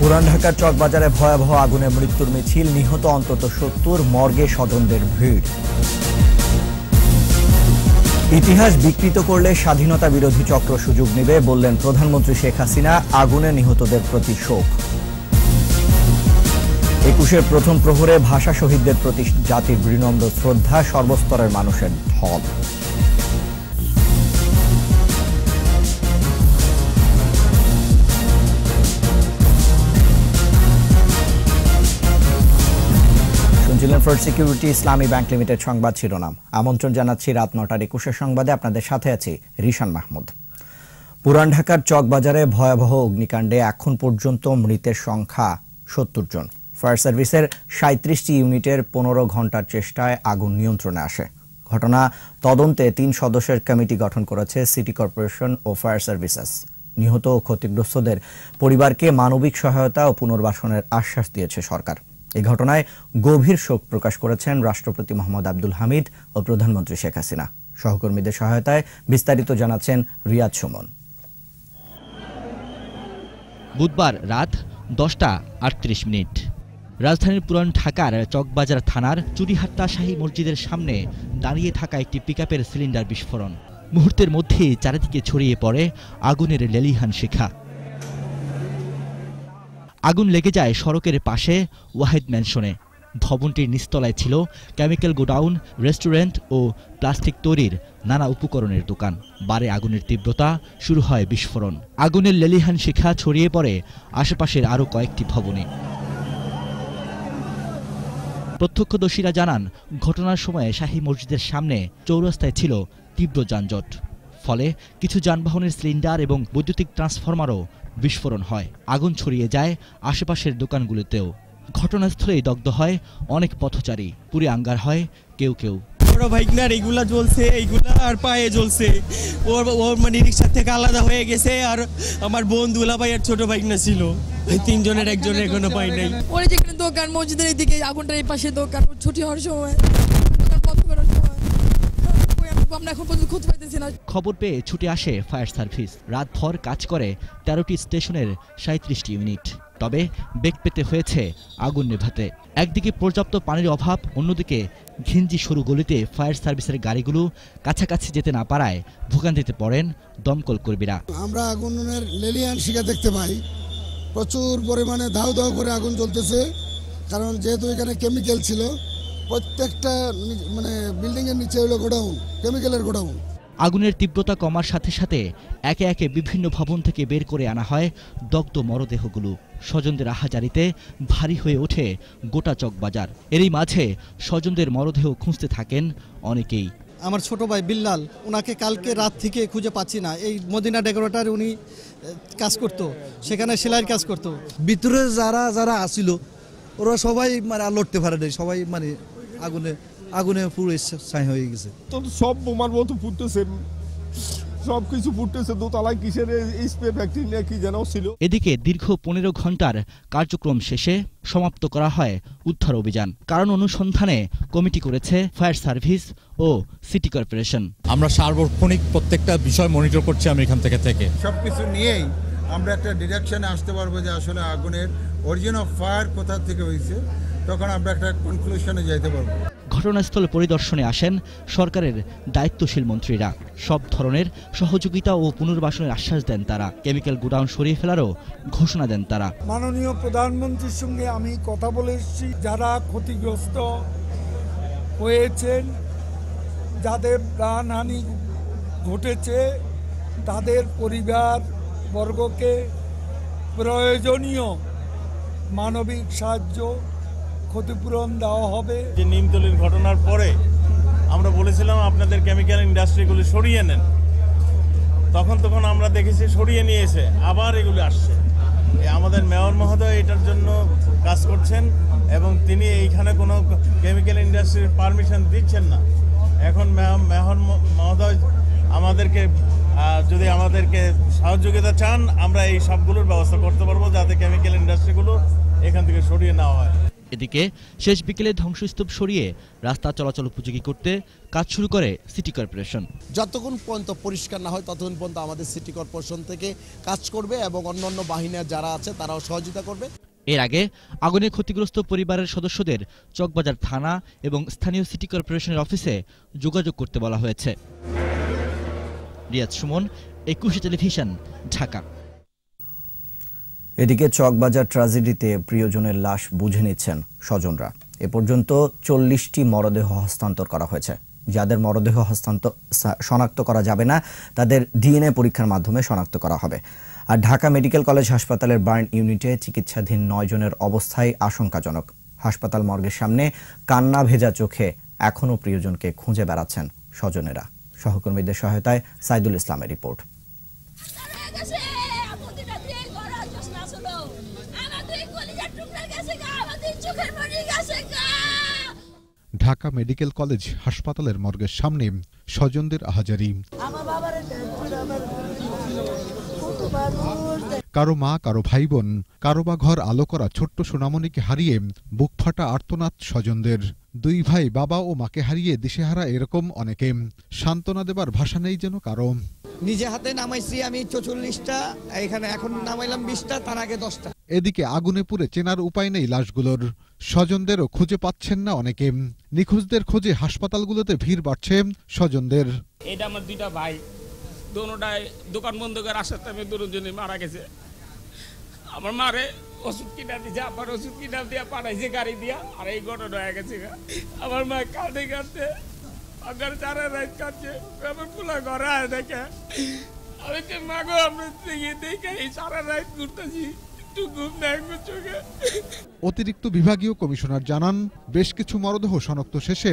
পুরান ঢাকার চকবাজারে ভয়াবহ আগুনে মৃত্যুর মিছিল নিহত অন্তত সত্তর মর্গে স্বজনদের ভিড় ইতিহাস বিকৃত করলে স্বাধীনতা বিরোধী চক্র সুযোগ নেবে বললেন প্রধানমন্ত্রী শেখ হাসিনা আগুনে নিহতদের প্রতি শোক একুশের প্রথম প্রহরে ভাষা শহীদদের প্রতি জাতির বিনম্র শ্রদ্ধা সর্বস্তরের মানুষের ঢল শুনছিলেন ফর সিকিউরিটি ইসলামী ব্যাংক লিমিটেড সংবাদ শিরোনাম আমন্ত্রণ জানাচ্ছি রাত নটার একুশের সংবাদে আপনাদের সাথে আছি রিশান মাহমুদ পুরান ঢাকার চকবাজারে ভয়াবহ অগ্নিকাণ্ডে এখন পর্যন্ত মৃতের সংখ্যা সত্তর জন ফায়ার সার্ভিসের সাঁত্রিশটি ইউনিটের পনেরো ঘন্টার চেষ্টায় আগুন নিয়ন্ত্রণে আসে ঘটনা তদন্তে তিন সদস্যের কমিটি গঠন করেছে সিটি কর্পোরেশন ও ফায়ার সার্ভিসেস নিহত ও ক্ষতিগ্রস্তদের পরিবারকে মানবিক সহায়তা ও পুনর্বাসনের আশ্বাস দিয়েছে সরকার এই ঘটনায় গভীর শোক প্রকাশ করেছেন রাষ্ট্রপতি মোহাম্মদ আব্দুল হামিদ ও প্রধানমন্ত্রী শেখ হাসিনা সহকর্মীদের সহায়তায় বিস্তারিত জানাচ্ছেন রিয়াদ সুমন বুধবার রাত দশটা আটত্রিশ মিনিট রাজধানীর পুরান ঢাকার চকবাজার থানার চুরিহাট্টা শাহী মসজিদের সামনে দাঁড়িয়ে থাকা একটি পিকআপের সিলিন্ডার বিস্ফোরণ মুহূর্তের মধ্যেই চারিদিকে ছড়িয়ে পড়ে আগুনের লেলিহান শিখা আগুন লেগে যায় সড়কের পাশে ওয়াহেদ ম্যানশনে ভবনটির নিস্তলায় ছিল কেমিক্যাল গোডাউন রেস্টুরেন্ট ও প্লাস্টিক তৈরির নানা উপকরণের দোকান বারে আগুনের তীব্রতা শুরু হয় বিস্ফোরণ আগুনের লেলিহান শিখা ছড়িয়ে পড়ে আশেপাশের আরও কয়েকটি ভবনে প্রত্যক্ষদর্শীরা জানান ঘটনার সময়ে শাহী মসজিদের সামনে চৌরাস্তায় ছিল তীব্র যানজট ফলে কিছু যানবাহনের সিলিন্ডার এবং বৈদ্যুতিক ট্রান্সফরমারও বিস্ফোরণ হয় আগুন ছড়িয়ে যায় আশেপাশের দোকানগুলোতেও ঘটনাস্থলেই দগ্ধ হয় অনেক পথচারী পুরি আঙ্গার হয় কেউ কেউ বড় ভাইক না এইগুলা জ্বলছে এইগুলা আর পায়ে জ্বলছে ওর ওর মানে রিক্সার থেকে আলাদা হয়ে গেছে আর আমার বোন দুলা ভাই আর ছোট বাইক না ছিল তিনজনের একজনের এখনো পাই নাই ওরা যেখানে দোকান মসজিদের দিকে আগুনটার এই পাশে দোকান ছুটি হওয়ার সময় আমরা এখন পর্যন্ত না খবর পেয়ে ছুটে আসে ফায়ার সার্ভিস রাত ভর কাজ করে তেরোটি স্টেশনের সাঁত্রিশটি ইউনিট তবে বেগ পেতে হয়েছে আগুন নেভাতে একদিকে পর্যাপ্ত পানির অভাব অন্যদিকে ঘিঞ্জি সরু গলিতে ফায়ার সার্ভিসের গাড়িগুলো কাছাকাছি যেতে না পারায় ভোগান্তিতে পড়েন দমকল কর্মীরা আমরা আগুনের লেলিয়ান শিখা দেখতে পাই প্রচুর পরিমাণে ধাউ ধাউ করে আগুন জ্বলতেছে কারণ যেহেতু এখানে কেমিক্যাল ছিল প্রত্যেকটা মানে বিল্ডিংয়ের নিচে হলো গোডাউন কেমিক্যালের গোডাউন আগুনের তীব্রতা কমার সাথে সাথে একে একে বিভিন্ন ভবন থেকে বের করে আনা হয় দগ্ধ মরদেহগুলো স্বজনদের আহাজারিতে ভারী হয়ে ওঠে গোটা চকবাজার এরই মাঝে স্বজনদের মরদেহ খুঁজতে থাকেন অনেকেই আমার ছোট ভাই বিল্লাল ওনাকে কালকে রাত থেকে খুঁজে পাচ্ছি না এই মদিনা ডেকোরেটার উনি কাজ করত সেখানে সেলাইয়ের কাজ করত ভিতরে যারা যারা আসিল ওরা সবাই মানে লড়তে পারে সবাই মানে আগুনে আগুনে পুরো ছাই হয়ে গেছে তো সব বোমার মতো ফুটতেছে সব কিছু ফুটতেছে দোতলায় কিসের স্প্রে ফ্যাক্টরি কি যেন ছিল এদিকে দীর্ঘ পনেরো ঘন্টার কার্যক্রম শেষে সমাপ্ত করা হয় উদ্ধার অভিযান কারণ অনুসন্ধানে কমিটি করেছে ফায়ার সার্ভিস ও সিটি কর্পোরেশন আমরা সার্বক্ষণিক প্রত্যেকটা বিষয় মনিটর করছি আমি এখান থেকে থেকে সবকিছু নিয়েই আমরা একটা ডিরেকশনে আসতে পারবো যে আসলে আগুনের অরিজিন অফ ফায়ার কোথা থেকে হয়েছে তখন আমরা একটা কনক্লুশনে যাইতে পারবো ঘটনাস্থল পরিদর্শনে আসেন সরকারের দায়িত্বশীল মন্ত্রীরা সব ধরনের সহযোগিতা ও পুনর্বাসনের আশ্বাস দেন তারা কেমিক্যাল গোডাউন সরিয়ে ফেলারও ঘোষণা দেন তারা মাননীয় প্রধানমন্ত্রীর সঙ্গে আমি কথা বলে এসেছি যারা ক্ষতিগ্রস্ত হয়েছেন যাদের প্রাণহানি ঘটেছে তাদের পরিবার বর্গকে প্রয়োজনীয় মানবিক সাহায্য ক্ষতিপূরণ দেওয়া হবে যে নিমতলির ঘটনার পরে আমরা বলেছিলাম আপনাদের কেমিক্যাল ইন্ডাস্ট্রিগুলি সরিয়ে নেন তখন তখন আমরা দেখেছি সরিয়ে নিয়েছে আবার এগুলি আসছে আমাদের মেয়র মহোদয় এটার জন্য কাজ করছেন এবং তিনি এইখানে কোনো কেমিক্যাল ইন্ডাস্ট্রির পারমিশন দিচ্ছেন না এখন মেয়র মহোদয় আমাদেরকে যদি আমাদেরকে সহযোগিতা চান আমরা এই সবগুলোর ব্যবস্থা করতে পারবো যাতে কেমিক্যাল ইন্ডাস্ট্রিগুলো এখান থেকে সরিয়ে নেওয়া হয় এদিকে শেষ বিকেলে ধ্বংসস্তূপ সরিয়ে রাস্তা চলাচল উপযোগী করতে কাজ শুরু করে সিটি কর্পোরেশন যতক্ষণ পর্যন্ত পরিষ্কার না হয় ততক্ষণ পর্যন্ত আমাদের সিটি কর্পোরেশন থেকে কাজ করবে এবং অন্যান্য বাহিনী যারা আছে তারাও সহযোগিতা করবে এর আগে আগুনে ক্ষতিগ্রস্ত পরিবারের সদস্যদের চকবাজার থানা এবং স্থানীয় সিটি কর্পোরেশনের অফিসে যোগাযোগ করতে বলা হয়েছে রিয়াজ সুমন একুশে টেলিভিশন ঢাকা এদিকে চকবাজার ট্র্যাজেডিতে প্রিয়জনের লাশ বুঝে নিচ্ছেন স্বজনরা এ পর্যন্ত চল্লিশটি মরদেহ হস্তান্তর করা হয়েছে যাদের মরদেহ হস্তান্তর শনাক্ত করা যাবে না তাদের ডিএনএ পরীক্ষার মাধ্যমে শনাক্ত করা হবে আর ঢাকা মেডিকেল কলেজ হাসপাতালের বার্ন ইউনিটে চিকিৎসাধীন নয়জনের অবস্থাই আশঙ্কাজনক হাসপাতাল মর্গের সামনে কান্না ভেজা চোখে এখনও প্রিয়জনকে খুঁজে বেড়াচ্ছেন স্বজনেরা সহকর্মীদের সহায়তায় সাইদুল ইসলামের রিপোর্ট ঢাকা মেডিকেল কলেজ হাসপাতালের মর্গের সামনে স্বজনদের আহাজারি কারো মা কারো ভাই বোন কারো বা ঘর আলো করা ছোট্ট সোনামণিকে হারিয়ে বুক ফাটা আর্তনাদ স্বজনদের দুই ভাই বাবা ও মাকে হারিয়ে দিশেহারা এরকম অনেকে সান্ত্বনা দেবার ভাষা নেই যেন কারো নিজে হাতে নামাইছি আমি চচল্লিশটা এখানে এখন নামাইলাম বিশটা তার আগে দশটা এদিকে আগুনে পুড়ে চেনার উপায় নেই লাশগুলোর স্বজনদেরও খুঁজে পাচ্ছেন না অনেকে নিখোঁজদের খোঁজে হাসপাতালগুলোতে ভিড় বাড়ছে স্বজনদের এটা আমার দুইটা ভাই দোনোটাই দোকান বন্ধ করে আসার টাইমে দুজনে মারা গেছে আমার মারে ওষুধ কিনা দিয়েছে আমার ওষুধ কিনা দিয়া পাঠাইছে গাড়ি দিয়া আর এই ঘটনা হয়ে গেছে আমার মা কাঁদতে কাঁদতে আপনার সারা রাত কাটছে আমার পুলা ঘরে আয় দেখে আমি তো মাগো আমরা দেখে দেখে এই সারা রাত ঘুরতেছি অতিরিক্ত বিভাগীয় কমিশনার জানান বেশ কিছু মরদেহ শনাক্ত শেষে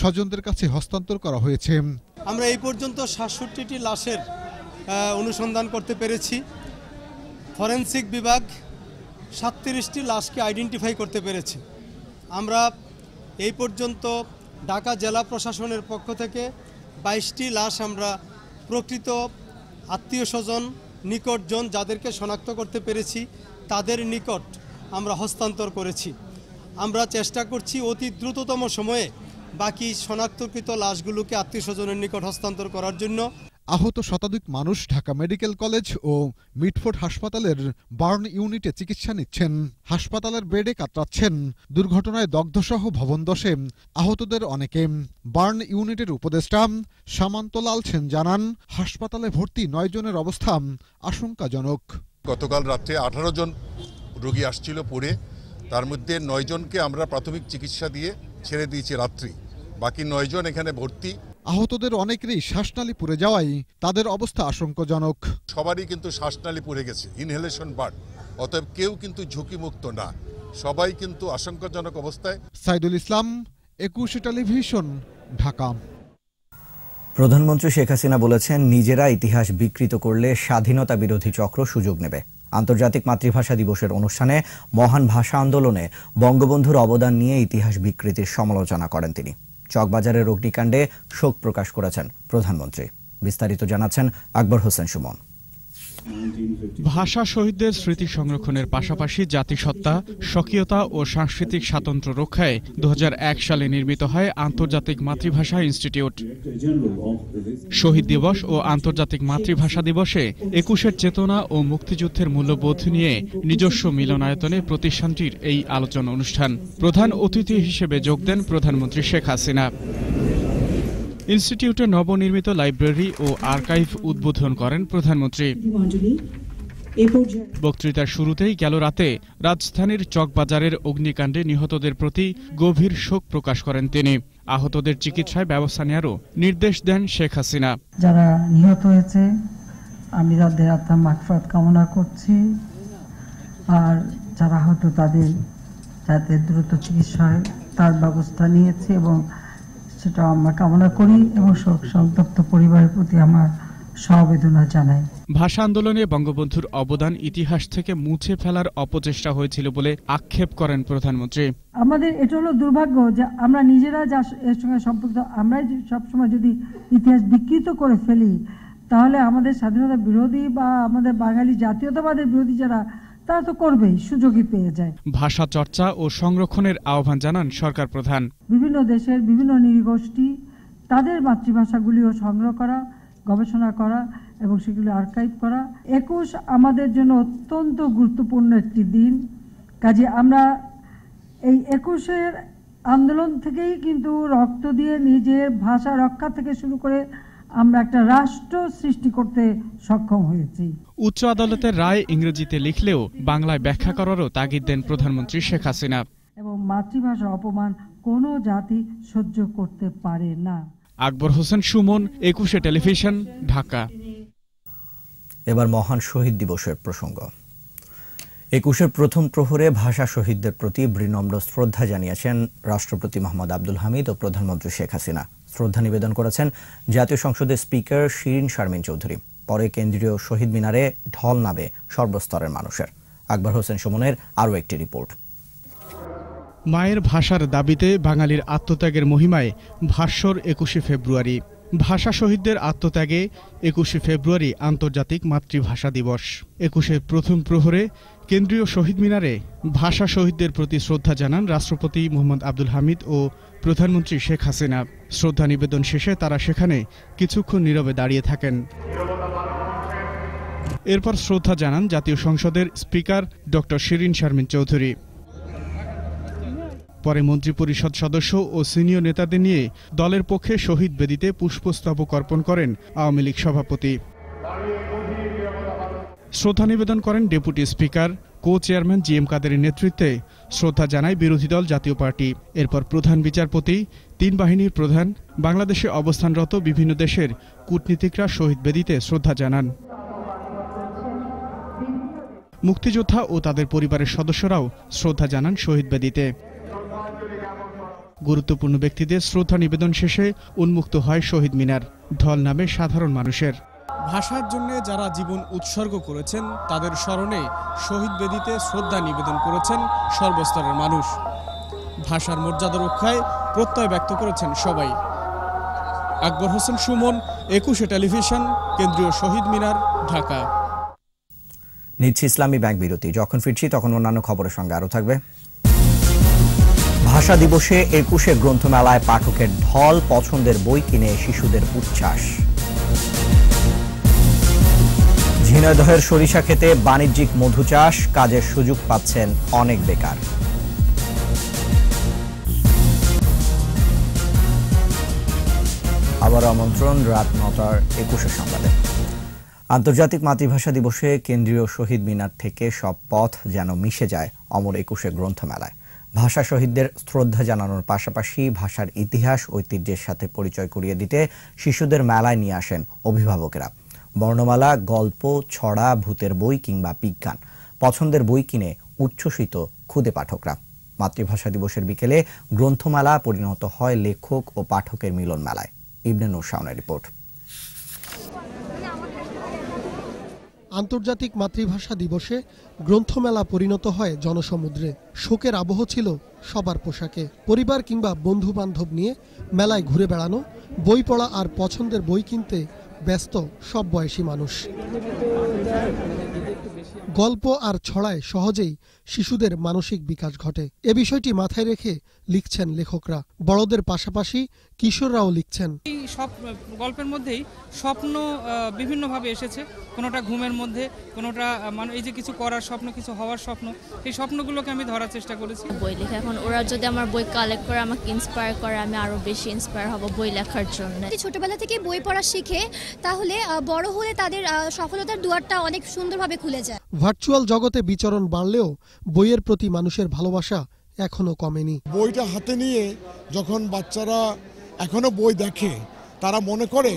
স্বজনদের কাছে হস্তান্তর করা হয়েছে আমরা এই পর্যন্ত সাতষট্টিটি লাশের অনুসন্ধান করতে পেরেছি ফরেন্সিক বিভাগ সাতত্রিশটি লাশকে আইডেন্টিফাই করতে পেরেছে আমরা এই পর্যন্ত ঢাকা জেলা প্রশাসনের পক্ষ থেকে বাইশটি লাশ আমরা প্রকৃত আত্মীয় স্বজন নিকটজন যাদেরকে শনাক্ত করতে পেরেছি তাদের নিকট আমরা হস্তান্তর করেছি আমরা চেষ্টা করছি অতি দ্রুততম সময়ে বাকি শনাক্তকৃত লাশগুলোকে আত্মীয় স্বজনের নিকট হস্তান্তর করার জন্য আহত শতাধিক মানুষ ঢাকা মেডিকেল কলেজ ও মিটফোর্ড হাসপাতালের বার্ন ইউনিটে চিকিৎসা নিচ্ছেন হাসপাতালের বেডে কাতরাচ্ছেন দুর্ঘটনায় দগ্ধসহ ভবন দশে আহতদের অনেকে বার্ন ইউনিটের উপদেষ্টা সামান্তলাল সেন জানান হাসপাতালে ভর্তি নয় জনের অবস্থা আশঙ্কাজনক গতকাল রাত্রে আঠারো জন রোগী আসছিল পড়ে তার মধ্যে নয়জনকে আমরা প্রাথমিক চিকিৎসা দিয়ে ছেড়ে দিয়েছি রাত্রি বাকি নয়জন এখানে ভর্তি আহতদের অনেকেরই শ্বাসনালী পুড়ে যাওয়ায় তাদের অবস্থা আশঙ্কাজনক সবারই কিন্তু শ্বাসনালী পুড়ে গেছে ইনহেলেশন বার্ড অতএব কেউ কিন্তু ঝুঁকিমুক্ত না সবাই কিন্তু আশঙ্কাজনক অবস্থায় সাইদুল ইসলাম একুশে টেলিভিশন ঢাকা প্রধানমন্ত্রী শেখ হাসিনা বলেছেন নিজেরা ইতিহাস বিকৃত করলে স্বাধীনতা বিরোধী চক্র সুযোগ নেবে আন্তর্জাতিক মাতৃভাষা দিবসের অনুষ্ঠানে মহান ভাষা আন্দোলনে বঙ্গবন্ধুর অবদান নিয়ে ইতিহাস বিকৃতির সমালোচনা করেন তিনি চকবাজারের অগ্নিকাণ্ডে শোক প্রকাশ করেছেন প্রধানমন্ত্রী বিস্তারিত জানাচ্ছেন আকবর হোসেন সুমন ভাষা শহীদদের স্মৃতি সংরক্ষণের পাশাপাশি জাতিসত্তা স্বকীয়তা ও সাংস্কৃতিক স্বাতন্ত্র রক্ষায় দু সালে নির্মিত হয় আন্তর্জাতিক মাতৃভাষা ইনস্টিটিউট শহীদ দিবস ও আন্তর্জাতিক মাতৃভাষা দিবসে একুশের চেতনা ও মুক্তিযুদ্ধের মূল্যবোধ নিয়ে নিজস্ব মিলনায়তনে প্রতিষ্ঠানটির এই আলোচনা অনুষ্ঠান প্রধান অতিথি হিসেবে যোগ দেন প্রধানমন্ত্রী শেখ হাসিনা ইনস্টিটিউটে নবনির্মিত লাইব্রেরি ও আর্কাইভ উদ্বোধন করেন প্রধানমন্ত্রী বক্তৃতার শুরুতেই গেল রাতে রাজধানীর চকবাজারের অগ্নিকাণ্ডে নিহতদের প্রতি গভীর শোক প্রকাশ করেন তিনি আহতদের চিকিৎসায় ব্যবস্থা নেওয়ারও নির্দেশ দেন শেখ হাসিনা যারা নিহত হয়েছে আমি তাদের আত্মা মাকফাত কামনা করছি আর যারা আহত তাদের যাতে দ্রুত চিকিৎসা হয় তার ব্যবস্থা নিয়েছে এবং সেটা আমরা কামনা করি এবং শোক সন্তপ্ত পরিবারের প্রতি আমার সমবেদনা জানাই ভাষা আন্দোলনে বঙ্গবন্ধুর অবদান ইতিহাস থেকে মুছে ফেলার অপচেষ্টা হয়েছিল বলে আক্ষেপ করেন প্রধানমন্ত্রী আমাদের এটা হলো দুর্ভাগ্য যে আমরা নিজেরা যা এর সঙ্গে সম্পৃক্ত আমরাই সবসময় যদি ইতিহাস বিকৃত করে ফেলি তাহলে আমাদের স্বাধীনতা বিরোধী বা আমাদের বাঙালি জাতীয়তাবাদের বিরোধী যারা তারা তো করবেই সুযোগই পেয়ে যায় ভাষা চর্চা ও সংরক্ষণের আহ্বান জানান সরকার প্রধান বিভিন্ন দেশের বিভিন্ন নৃগোষ্ঠী তাদের মাতৃভাষাগুলিও সংগ্রহ করা গবেষণা করা এবং সেগুলি আর্কাইভ করা একুশ আমাদের জন্য অত্যন্ত গুরুত্বপূর্ণ একটি দিন কাজে আমরা এই একুশের আন্দোলন থেকেই কিন্তু রক্ত দিয়ে নিজের ভাষা রক্ষা থেকে শুরু করে আমরা একটা রাষ্ট্র সৃষ্টি করতে সক্ষম হয়েছি উচ্চ আদালতের রায় ইংরেজিতে লিখলেও বাংলায় ব্যাখ্যা করারও তাগিদ দেন প্রধানমন্ত্রী শেখ হাসিনা এবং মাতৃভাষার অপমান কোনো জাতি সহ্য করতে পারে না আকবর হোসেন সুমন একুশে টেলিভিশন ঢাকা এবার মহান শহীদ দিবসের প্রসঙ্গ একুশের প্রথম প্রহরে ভাষা শহীদদের প্রতি বৃনম্র শ্রদ্ধা জানিয়েছেন রাষ্ট্রপতি মোহাম্মদ আব্দুল হামিদ ও প্রধানমন্ত্রী শেখ হাসিনা শ্রদ্ধা নিবেদন করেছেন জাতীয় সংসদের স্পিকার শিরিন শারমিন চৌধুরী পরে কেন্দ্রীয় শহীদ মিনারে ঢল নামে সর্বস্তরের মানুষের আকবর হোসেন সুমনের আরও একটি রিপোর্ট মায়ের ভাষার দাবিতে বাঙালির আত্মত্যাগের মহিমায় ভাস্বর একুশে ফেব্রুয়ারি ভাষা শহীদদের আত্মত্যাগে একুশে ফেব্রুয়ারি আন্তর্জাতিক মাতৃভাষা দিবস একুশের প্রথম প্রহরে কেন্দ্রীয় শহীদ মিনারে ভাষা শহীদদের প্রতি শ্রদ্ধা জানান রাষ্ট্রপতি মোহাম্মদ আব্দুল হামিদ ও প্রধানমন্ত্রী শেখ হাসিনা শ্রদ্ধা নিবেদন শেষে তারা সেখানে কিছুক্ষণ নীরবে দাঁড়িয়ে থাকেন এরপর শ্রদ্ধা জানান জাতীয় সংসদের স্পিকার ডক্টর শিরিন শারমিন চৌধুরী পরে মন্ত্রিপরিষদ সদস্য ও সিনিয়র নেতাদের নিয়ে দলের পক্ষে শহীদ বেদিতে পুষ্পস্তবক অর্পণ করেন আওয়ামী লীগ সভাপতি শ্রদ্ধা নিবেদন করেন deputy speaker co chairman G M কাদেরের নেতৃত্বে শ্রদ্ধা জানায় বিরোধী দল জাতীয় পার্টি এরপর প্রধান বিচারপতি তিন বাহিনীর প্রধান বাংলাদেশে অবস্থানরত বিভিন্ন দেশের কূটনীতিকরা শহীদ বেদিতে শ্রদ্ধা জানান মুক্তিযোদ্ধা ও তাদের পরিবারের সদস্যরাও শ্রদ্ধা জানান শহীদ বেদিতে গুরুত্বপূর্ণ ব্যক্তিদের শ্রদ্ধা নিবেদন শেষে উন্মুক্ত হয় শহীদ মিনার ঢল নামে সাধারণ মানুষের ভাষার জন্য যারা জীবন উৎসর্গ করেছেন তাদের স্মরণে শহীদ বেদিতে শ্রদ্ধা নিবেদন করেছেন সর্বস্তরের মানুষ ভাষার মর্যাদা রক্ষায় প্রত্যয় ব্যক্ত করেছেন সবাই আকবর হোসেন সুমন একুশে টেলিভিশন কেন্দ্রীয় শহীদ মিনার ঢাকা নিচ্ছে ইসলামী ব্যাংক বিরতি যখন ফিরছি তখন অন্যান্য খবরের সঙ্গে আরও থাকবে ভাষা দিবসে একুশে গ্রন্থমেলায় পাঠকের ঢল পছন্দের বই কিনে শিশুদের উচ্ছ্বাস ঝিনাইদহের সরিষা খেতে বাণিজ্যিক মধু চাষ কাজের সুযোগ পাচ্ছেন অনেক বেকার আবার আমন্ত্রণ রাত নটার একুশে সংবাদে আন্তর্জাতিক মাতৃভাষা দিবসে কেন্দ্রীয় শহীদ মিনার থেকে সব পথ যেন মিশে যায় অমর একুশে গ্রন্থমেলায় ভাষা শহীদদের শ্রদ্ধা জানানোর পাশাপাশি ভাষার ইতিহাস ঐতিহ্যের সাথে পরিচয় করিয়ে দিতে শিশুদের মেলায় নিয়ে আসেন অভিভাবকেরা বর্ণমালা গল্প ছড়া ভূতের বই কিংবা বিজ্ঞান পছন্দের বই কিনে উচ্ছ্বসিত ক্ষুদে পাঠকরা মাতৃভাষা দিবসের বিকেলে গ্রন্থমেলা পরিণত হয় লেখক ও পাঠকের মিলন মেলায় ইবনে শাওনের রিপোর্ট আন্তর্জাতিক মাতৃভাষা দিবসে গ্রন্থমেলা পরিণত হয় জনসমুদ্রে শোকের আবহ ছিল সবার পোশাকে পরিবার কিংবা বন্ধু বান্ধব নিয়ে মেলায় ঘুরে বেড়ানো বই পড়া আর পছন্দের বই কিনতে ব্যস্ত সব বয়সী মানুষ গল্প আর ছড়ায় সহজেই শিশুদের মানসিক বিকাশ ঘটে এ বিষয়টি মাথায় রেখে লিখছেন লেখকরা বড়দের পাশাপাশি কিশোররাও লিখছেন এই সব গল্পের মধ্যেই স্বপ্ন বিভিন্নভাবে এসেছে কোনোটা ঘুমের মধ্যে কোনোটা মানে এই যে কিছু করার স্বপ্ন কিছু হওয়ার স্বপ্ন এই স্বপ্নগুলোকে আমি ধরার চেষ্টা করেছি বই লেখা এখন ওরা যদি আমার বই কালেক্ট করে আমাকে ইন্সপায়ার করে আমি আরও বেশি ইন্সপায়ার হব বই লেখার জন্য ছোটবেলা থেকে বই পড়া শিখে তাহলে বড় হলে তাদের সফলতার দুয়ারটা অনেক সুন্দরভাবে খুলে যায় ভার্চুয়াল জগতে বিচরণ বাড়লেও বইয়ের প্রতি মানুষের ভালোবাসা এখনো কমেনি বইটা হাতে নিয়ে যখন বাচ্চারা এখনো বই দেখে তারা মনে করে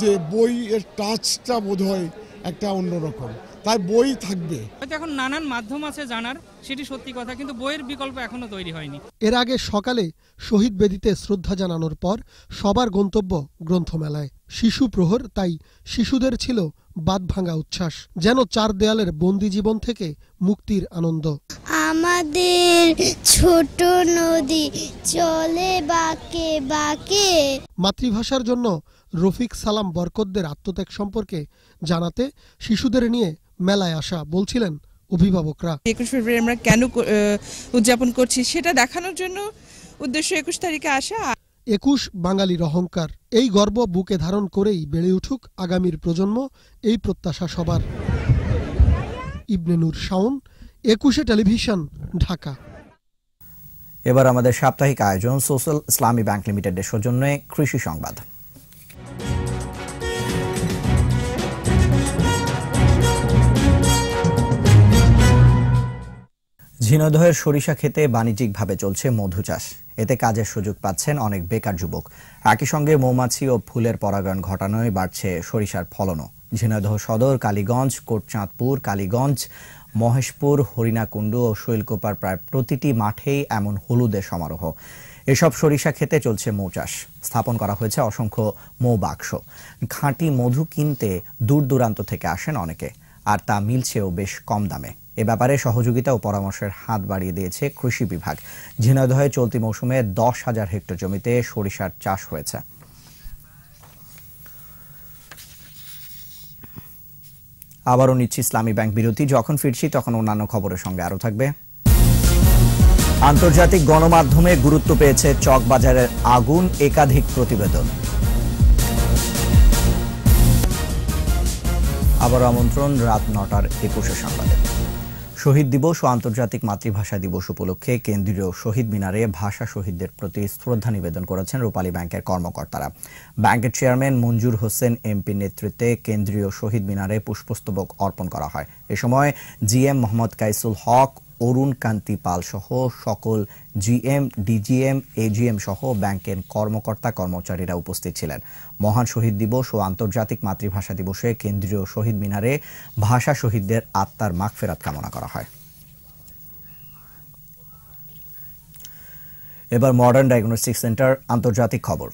যে বইয়ের টাচটা বোধহয় একটা অন্যরকম তাই বই থাকবে হয়তো এখন নানান মাধ্যম আছে জানার সেটি সত্যি কথা কিন্তু বইয়ের বিকল্প এখনো তৈরি হয়নি এর আগে সকালে শহীদ বেদিতে শ্রদ্ধা জানানোর পর সবার গন্তব্য গ্রন্থমেলায় শিশু প্রহর তাই শিশুদের ছিল বাদ ভাঙা উচ্ছ্বাস যেন চার দেয়ালের বন্দি জীবন থেকে মুক্তির আনন্দ আমাদের ছোট নদী চলে বাকে বাকে মাতৃভাষার জন্য রফিক সালাম বরকতদের আত্মত্যাগ সম্পর্কে জানাতে শিশুদের নিয়ে মেলায় আসা বলছিলেন অভিভাবকরা একুশ ফেব্রুয়ারি আমরা কেন উদযাপন করছি সেটা দেখানোর জন্য উদ্দেশ্য একুশ তারিখে আসা একুশ বাঙালির অহংকার এই গর্ব বুকে ধারণ করেই বেড়ে উঠুক আগামীর প্রজন্ম এই প্রত্যাশা সবার ইবনেনুর শাওন একুশে টেলিভিশন ঢাকা এবার আমাদের সাপ্তাহিক আয়োজন সোশ্যাল ইসলামী ব্যাংক লিমিটেডের সৌজন্যে কৃষি সংবাদ ঝিনদহের সরিষা খেতে বাণিজ্যিকভাবে চলছে মধু চাষ এতে কাজের সুযোগ পাচ্ছেন অনেক বেকার যুবক একই সঙ্গে মৌমাছি ও ফুলের পরাগায়ন ঘটানোয় বাড়ছে সরিষার ফলনও ঝিনোদহ সদর কালীগঞ্জ কোটচাঁদপুর কালীগঞ্জ মহেশপুর হরিণাকুণ্ডু ও শৈলকোপার প্রায় প্রতিটি মাঠেই এমন হলুদের সমারোহ এসব সরিষা খেতে চলছে মৌ চাষ স্থাপন করা হয়েছে অসংখ্য মৌ বাক্স খাঁটি মধু কিনতে দূর দূরান্ত থেকে আসেন অনেকে আর তা মিলছেও বেশ কম দামে এ ব্যাপারে সহযোগিতা ও পরামর্শের হাত বাড়িয়ে দিয়েছে কৃষি বিভাগ ঝিনাইদহে চলতি মৌসুমে দশ হাজার হেক্টর জমিতে সরিষার চাষ হয়েছে আবারও নিচ্ছি ইসলামী ব্যাংক বিরতি যখন ফিরছি তখন অন্যান্য খবরের সঙ্গে আরও থাকবে আন্তর্জাতিক গণমাধ্যমে গুরুত্ব পেয়েছে চকবাজারের আগুন একাধিক প্রতিবেদন আবার আমন্ত্রণ রাত নটার একুশে সংবাদে শহীদ দিবস ও আন্তর্জাতিক মাতৃভাষা দিবস উপলক্ষে কেন্দ্রীয় শহীদ মিনারে ভাষা শহীদদের প্রতি শ্রদ্ধা নিবেদন করেছেন রূপালী ব্যাংকের কর্মকর্তারা ব্যাংকের চেয়ারম্যান মঞ্জুর হোসেন এমপি নেতৃত্বে কেন্দ্রীয় শহীদ মিনারে পুষ্পস্তবক অর্পণ করা হয় এ সময় জিএম মোহাম্মদ কাইসুল হক অরুণ কান্তি পাল সহ সকল জিএম ডিজিএম এজিএম সহ ব্যাংকের কর্মকর্তা কর্মচারীরা উপস্থিত ছিলেন মহান শহীদ দিবস ও আন্তর্জাতিক মাতৃভাষা দিবসে কেন্দ্রীয় শহীদ মিনারে ভাষা শহীদদের আত্মার মাগফেরাত কামনা করা হয় এবার মডার্ন ডায়াগনস্টিক সেন্টার আন্তর্জাতিক খবর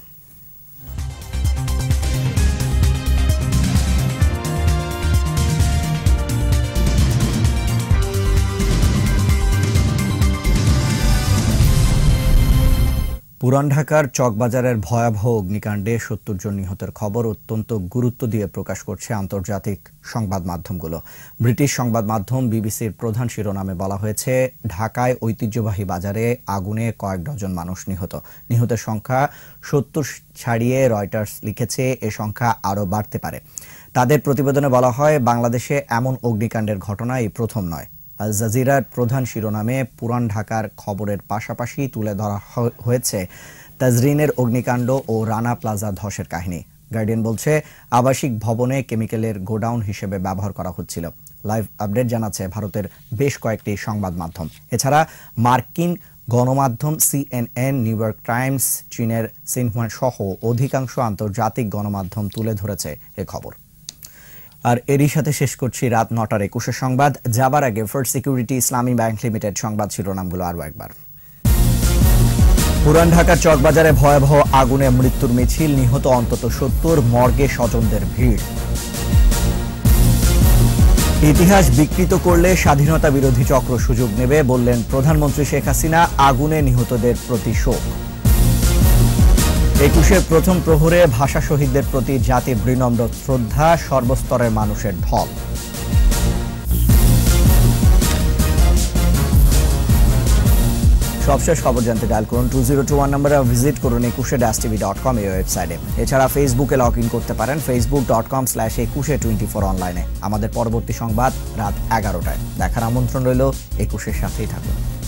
পুরান ঢাকার চকবাজারের ভয়াবহ অগ্নিকাণ্ডে সত্তর জন নিহতের খবর অত্যন্ত গুরুত্ব দিয়ে প্রকাশ করছে আন্তর্জাতিক সংবাদ মাধ্যমগুলো ব্রিটিশ সংবাদ মাধ্যম বিবিসির প্রধান শিরোনামে বলা হয়েছে ঢাকায় ঐতিহ্যবাহী বাজারে আগুনে কয়েক ডজন মানুষ নিহত নিহতের সংখ্যা সত্তর ছাড়িয়ে রয়টার্স লিখেছে এ সংখ্যা আরও বাড়তে পারে তাদের প্রতিবেদনে বলা হয় বাংলাদেশে এমন অগ্নিকাণ্ডের ঘটনা এই প্রথম নয় আল জাজিরার প্রধান শিরোনামে পুরান ঢাকার খবরের পাশাপাশি তুলে ধরা হয়েছে তাজরিনের অগ্নিকাণ্ড ও রানা প্লাজা ধসের কাহিনী গার্ডিয়ান বলছে আবাসিক ভবনে কেমিক্যালের গোডাউন হিসেবে ব্যবহার করা হচ্ছিল লাইভ আপডেট জানাচ্ছে ভারতের বেশ কয়েকটি সংবাদ মাধ্যম এছাড়া মার্কিন গণমাধ্যম সিএনএন নিউ ইয়র্ক টাইমস চীনের সিনহুয়ান সহ অধিকাংশ আন্তর্জাতিক গণমাধ্যম তুলে ধরেছে এ খবর আর এরই সাথে শেষ করছি রাত নটার একুশে সংবাদ যাবার আগে ফার্স্ট সিকিউরিটি ইসলামী ব্যাংক লিমিটেড সংবাদ শিরোনামগুলো আরও একবার পুরান ঢাকার চকবাজারে ভয়াবহ আগুনে মৃত্যুর মিছিল নিহত অন্তত সত্তর মর্গে স্বজনদের ভিড় ইতিহাস বিকৃত করলে স্বাধীনতা বিরোধী চক্র সুযোগ নেবে বললেন প্রধানমন্ত্রী শেখ হাসিনা আগুনে নিহতদের প্রতি শোক একুশের প্রথম প্রহরে ভাষা শহীদদের প্রতি জাতি বিনম্র শ্রদ্ধা সর্বস্তরের মানুষের ঢল সবশেষ খবর জানতে ডায়াল করুন টু জিরো টু ওয়ান নম্বরে ভিজিট করুন একুশে ডাস টিভি ডট কম এই ওয়েবসাইটে এছাড়া ফেসবুকে লগ ইন করতে পারেন Facebook dot com slash Ekushey twenty four অনলাইনে আমাদের পরবর্তী সংবাদ রাত এগারোটায় দেখার আমন্ত্রণ রইল একুশের সাথেই থাকুন